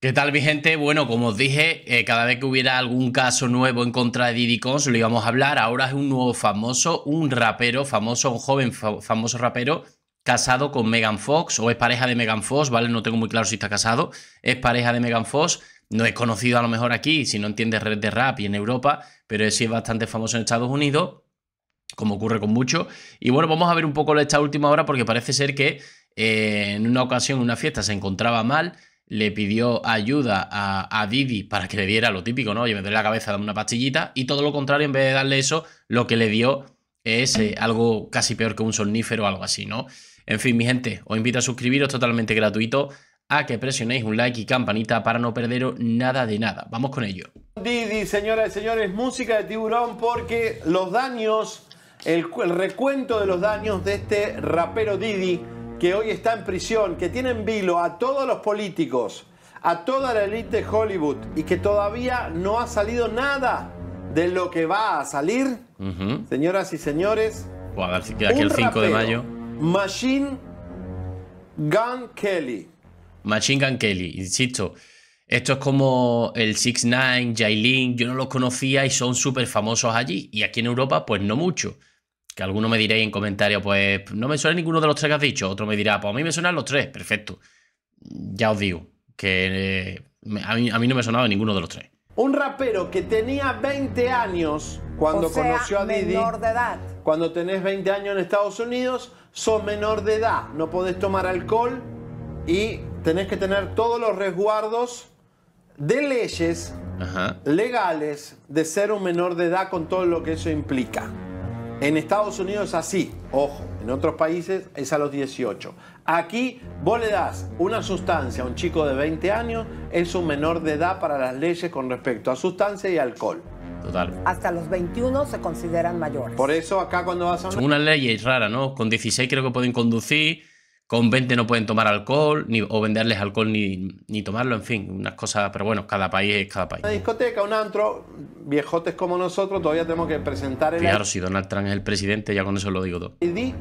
¿Qué tal mi gente? Bueno, como os dije, eh, cada vez que hubiera algún caso nuevo en contra de Diddy lo íbamos a hablar. Ahora es un nuevo famoso, un rapero famoso, un joven famoso rapero casado con Megan Fox o es pareja de Megan Fox, ¿vale? No tengo muy claro si está casado. Es pareja de Megan Fox. No es conocido a lo mejor aquí, si no entiendes red de rap y en Europa, pero sí es bastante famoso en Estados Unidos, como ocurre con muchos. Y bueno, vamos a ver un poco esta última hora porque parece ser que eh, en una ocasión, en una fiesta, se encontraba mal le pidió ayuda a, Didi para que le diera lo típico, ¿no? Yo me duele la cabeza, dame una pastillita. Y todo lo contrario, en vez de darle eso, lo que le dio es eh, algo casi peor que un somnífero o algo así, ¿no? En fin, mi gente, os invito a suscribiros totalmente gratuito, a que presionéis un like y campanita para no perderos nada de nada. Vamos con ello. Didi, señoras y señores, música de tiburón porque los daños, el recuento de los daños de este rapero Didi que hoy está en prisión, que tiene en vilo a todos los políticos, a toda la élite de Hollywood y que todavía no ha salido nada de lo que va a salir, señoras y señores. a aquí el 5 de mayo. Machine Gun Kelly. Machine Gun Kelly, insisto. Esto es como el 6 9 Jailin, yo no los conocía y son súper famosos allí. Y aquí en Europa, pues no mucho. Que alguno me diréis en comentarios pues no me suena ninguno de los tres que has dicho. Otro me dirá, pues a mí me suenan los tres. Perfecto. Ya os digo que eh, a, mí, no me sonaba ninguno de los tres. Un rapero que tenía 20 años cuando conoció a Didi. menor de edad. Cuando tenés 20 años en Estados Unidos, sos menor de edad. No podés tomar alcohol y tenés que tener todos los resguardos de leyes legales de ser un menor de edad con todo lo que eso implica. En Estados Unidos es así, ojo, en otros países es a los 18. Aquí vos le das una sustancia a un chico de 20 años, es un menor de edad para las leyes con respecto a sustancia y alcohol. Total. Hasta los 21 se consideran mayores. Por eso acá cuando vas a... una ley es rara, ¿no? Con 16 creo que pueden conducir con 20 no pueden tomar alcohol, ni, o venderles alcohol ni, tomarlo, en fin, unas cosas, pero bueno, cada país es cada país. Una discoteca, un antro, viejotes como nosotros, todavía tenemos que presentar el. Claro, si Donald Trump es el presidente, ya con eso lo digo todo. Didi,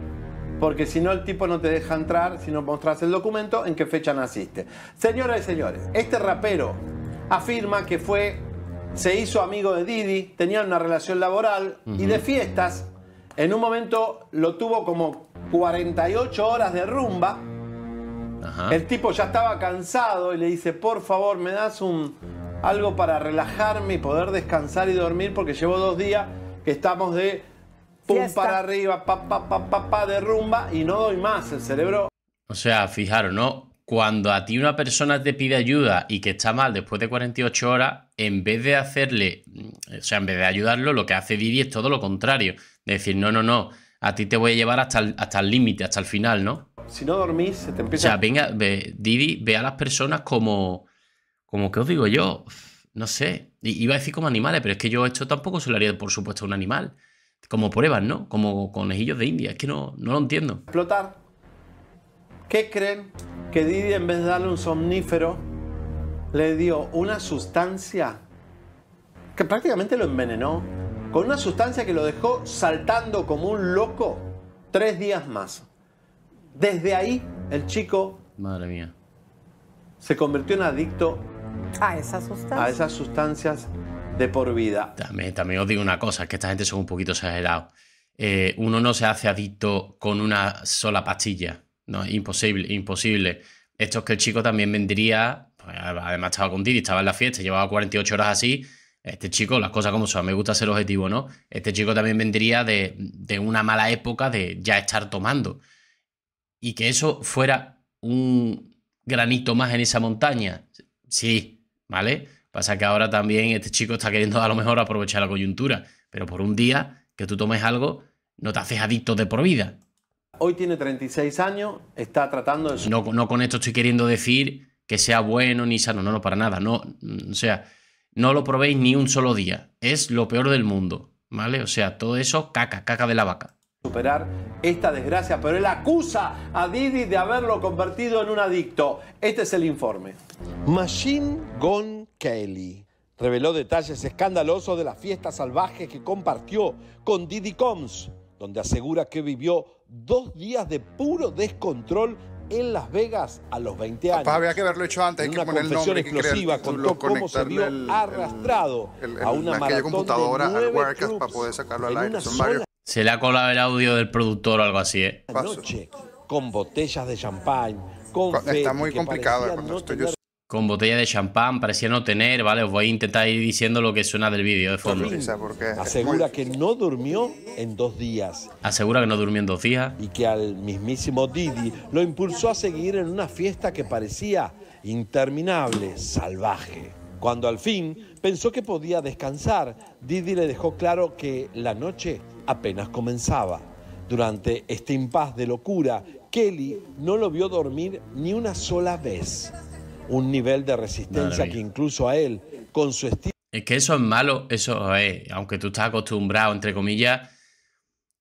porque si no, el tipo no te deja entrar si no mostras el documento en qué fecha naciste. Señoras y señores, este rapero afirma que fue. Se hizo amigo de Didi, tenía una relación laboral y de fiestas. En un momento lo tuvo como 48 horas de rumba. El tipo ya estaba cansado y le dice, por favor, me das un, algo para relajarme y poder descansar y dormir porque llevo dos días que estamos de pum para arriba, pa, pa, pa, pa, de rumba y no doy más el cerebro. O sea, fijaros, ¿no? Cuando a ti una persona te pide ayuda y que está mal después de 48 horas, en vez de hacerle, o sea, en vez de ayudarlo, lo que hace Didi es todo lo contrario. decir, no, no, no, a ti te voy a llevar hasta el, límite, hasta el final, ¿no? Si no dormís, se te empieza... O sea, venga, Didi ve a las personas como... Como que os digo yo, no sé. Iba a decir como animales, pero es que yo esto tampoco se lo haría, por supuesto, un animal. Como pruebas, ¿no? Como conejillos de India. Es que no, no lo entiendo. Explotar. ¿Qué creen? Que Didi, en vez de darle un somnífero, le dio una sustancia que prácticamente lo envenenó con una sustancia que lo dejó saltando como un loco tres días más. Desde ahí el chico... Madre mía. Se convirtió en adicto a esas sustancias. A esas sustancias de por vida. También, también os digo una cosa, es que esta gente son un poquito exagerado eh, uno no se hace adicto con una sola pastilla. No, es imposible, imposible. Esto es que el chico también vendría, pues, además estaba con Didi, estaba en la fiesta, llevaba 48 horas así, este chico, las cosas como son, me gusta ser objetivo, ¿no? Este chico también vendría de, una mala época de ya estar tomando. Y que eso fuera un granito más en esa montaña. Sí, ¿vale? Pasa que ahora también este chico está queriendo a lo mejor aprovechar la coyuntura, pero por un día que tú tomes algo, no te haces adicto de por vida. Hoy tiene 36 años, está tratando de... No, no con esto estoy queriendo decir que sea bueno ni sano, no, no, para nada, no, o sea, no lo probéis ni un solo día. Es lo peor del mundo, ¿vale? O sea, todo eso caca, caca de la vaca. Superar esta desgracia, pero él acusa a Didi de haberlo convertido en un adicto. Este es el informe. Machine Gun Kelly reveló detalles escandalosos de la fiesta salvaje que compartió con Didi Combs, donde asegura que vivió dos días de puro descontrol en Las Vegas a los 20 años. Papá, había que haberlo hecho antes, hay que poner el nombre. Una explosiva contó cómo se vio arrastrado a una maratón computadora de nueve para poder sacarlo al aire. Se le ha colado el audio del productor o algo así, ¿eh? Noche, con botellas de champán, Está muy complicado cuando estoy yo con botella de champán, parecía no tener, ¿vale? Os voy a intentar ir diciendo lo que suena del vídeo de fondo. Asegura que no durmió en dos días. Asegura que no durmió en dos días. Y que al mismísimo Didi lo impulsó a seguir en una fiesta que parecía interminable, salvaje. Cuando al fin pensó que podía descansar, Didi le dejó claro que la noche apenas comenzaba. Durante este impas de locura, Kelly no lo vio dormir ni una sola vez un nivel de resistencia que incluso a él, con su estilo... Es que eso es malo, eso es, aunque tú estás acostumbrado, entre comillas,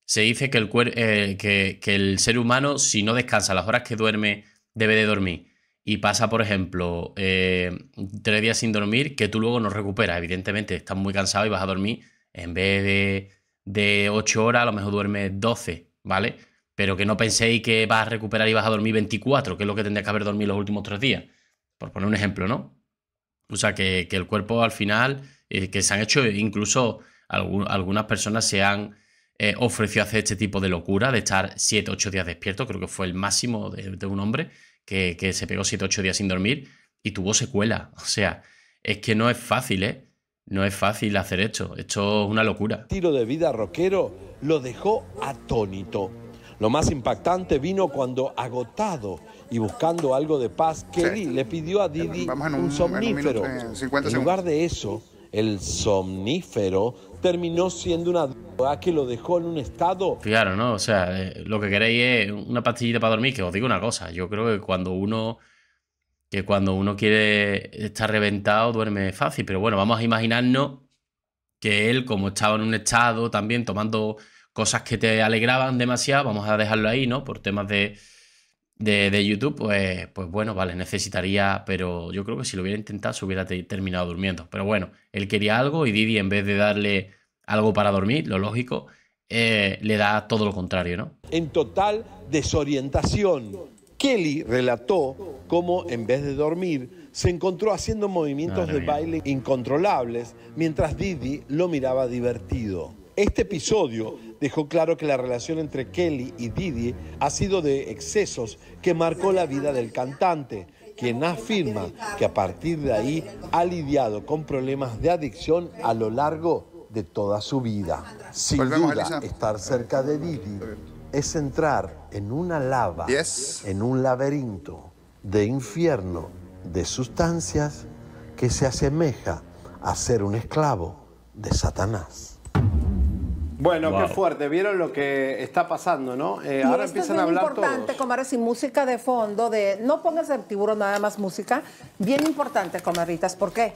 se dice que el, eh, que, el ser humano, si no descansa las horas que duerme, debe de dormir y pasa, por ejemplo, eh, tres días sin dormir, que tú luego no recuperas. Evidentemente, estás muy cansado y vas a dormir. En vez de, de horas, a lo mejor duermes 12, ¿vale? Pero que no penséis que vas a recuperar y vas a dormir veinticuatro, que es lo que tendrías que haber dormido los últimos tres días por poner un ejemplo, ¿no? O sea, que, el cuerpo al final, eh, que se han hecho, incluso algunas personas se han ofrecido eh, ofrecido hacer este tipo de locura, de estar 7, 8 días despierto, creo que fue el máximo de, un hombre que, se pegó 7, 8 días sin dormir y tuvo secuela. O sea, es que no es fácil, ¿eh? No es fácil hacer esto. Esto es una locura. Tiro de vida rockero lo dejó atónito lo más impactante vino cuando, agotado y buscando algo de paz, Kelly le pidió a Didi un, somnífero. Eh, en, en lugar de eso, el somnífero terminó siendo una droga que lo dejó en un estado. Claro, ¿no? O sea, eh, lo que queréis es una pastillita para dormir, que os digo una cosa. Yo creo que cuando uno. Que cuando uno quiere estar reventado, duerme fácil. Pero bueno, vamos a imaginarnos que él, como estaba en un estado también tomando cosas que te alegraban demasiado, vamos a dejarlo ahí, ¿no? Por temas de, YouTube, pues, pues, bueno, vale, necesitaría, pero yo creo que si lo hubiera intentado se hubiera terminado durmiendo. Pero bueno, él quería algo y Didi en vez de darle algo para dormir, lo lógico, eh, le da todo lo contrario, ¿no? En total desorientación. Kelly relató cómo en vez de dormir se encontró haciendo movimientos de baile incontrolables mientras Didi lo miraba divertido. Este episodio dejó claro que la relación entre Kelly y Didi ha sido de excesos que marcó la vida del cantante, quien afirma que a partir de ahí ha lidiado con problemas de adicción a lo largo de toda su vida. Sin duda, estar cerca de Didi es entrar en una lava, en un laberinto de infierno de sustancias que se asemeja a ser un esclavo de Satanás. Bueno, qué fuerte. Vieron lo que está pasando, ¿no? Eh, ahora empiezan a hablar importante, todos. música de fondo, de no pongas el tiburón nada más música. Bien importante, comadritas. ¿Por qué?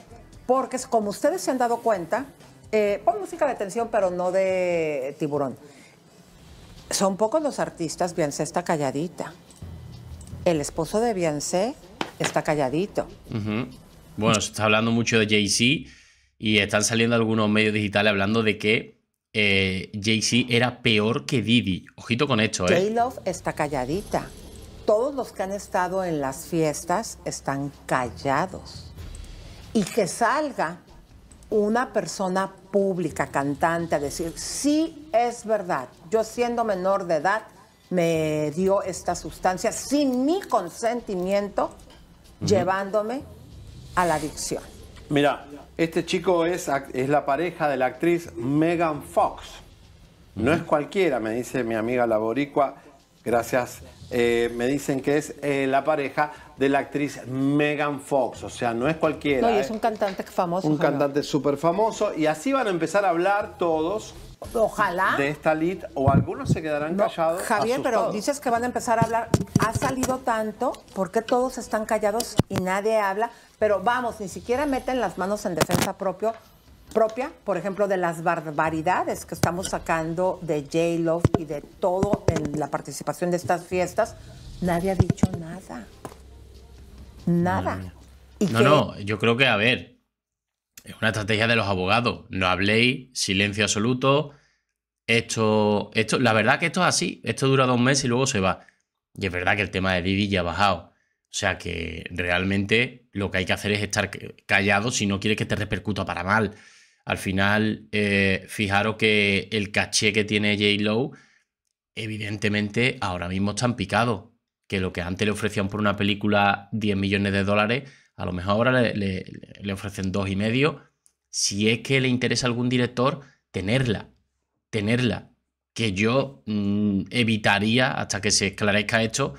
Porque como ustedes se han dado cuenta, eh, pon música de atención, pero no de tiburón. Son pocos los artistas. Beyoncé está calladita. El esposo de Beyoncé está calladito. Bueno, se está hablando mucho de Jay-Z y están saliendo algunos medios digitales hablando de que eh, jay era peor que Didi. Ojito con hecho. ¿eh? J-Love está calladita. Todos los que han estado en las fiestas están callados. Y que salga una persona pública, cantante, a decir, sí es verdad, yo siendo menor de edad me dio esta sustancia sin mi consentimiento, llevándome a la adicción. Mira, este chico es, es la pareja de la actriz Megan Fox. No es cualquiera, me dice mi amiga la Gracias. Eh, me dicen que es eh, la pareja de la actriz Megan Fox. O sea, no es cualquiera. No, y es eh. un cantante famoso. Un cantante súper famoso. Y así van a empezar a hablar todos Ojalá. De esta lid o algunos se quedarán callados. Javier, pero dices que van a empezar a hablar. Ha salido tanto, ¿por qué todos están callados y nadie habla? Pero vamos, ni siquiera meten las manos en defensa propia, por ejemplo, de las barbaridades que estamos sacando de J-Love y de todo en la participación de estas fiestas. Nadie ha dicho nada. Nada. no, no, yo creo que, a ver, es una estrategia de los abogados. No habléis, silencio absoluto. Esto, esto, la verdad que esto es así. Esto dura dos meses y luego se va. Y es verdad que el tema de Didi ya ha bajado. O sea que realmente lo que hay que hacer es estar callado si no quieres que te repercuta para mal. Al final, eh, fijaros que el caché que tiene j Lowe, evidentemente ahora mismo en picado. Que lo que antes le ofrecían por una película 10 millones de dólares, a lo mejor ahora le, ofrecen dos y medio. Si es que le interesa a algún director, tenerla. Tenerla. Que yo mm, evitaría, hasta que se esclarezca esto,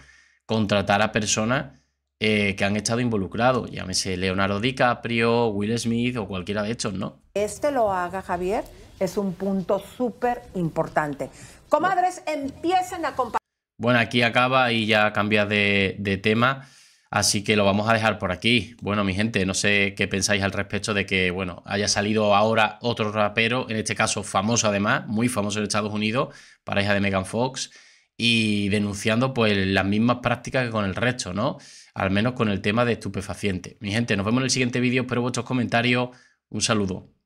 contratar a personas eh, que han estado involucrados. Llámese Leonardo DiCaprio, Will Smith o cualquiera de estos, ¿no? Este lo haga Javier es un punto súper importante. Comadres, empiecen a compartir. Bueno, aquí acaba y ya cambia de tema. Así que lo vamos a dejar por aquí. Bueno, mi gente, no sé qué pensáis al respecto de que, bueno, haya salido ahora otro rapero, en este caso famoso además, muy famoso en Estados Unidos, pareja de Megan Fox, y denunciando pues las mismas prácticas que con el resto, ¿no? Al menos con el tema de estupefaciente. Mi gente, nos vemos en el siguiente vídeo, espero vuestros comentarios. Un saludo.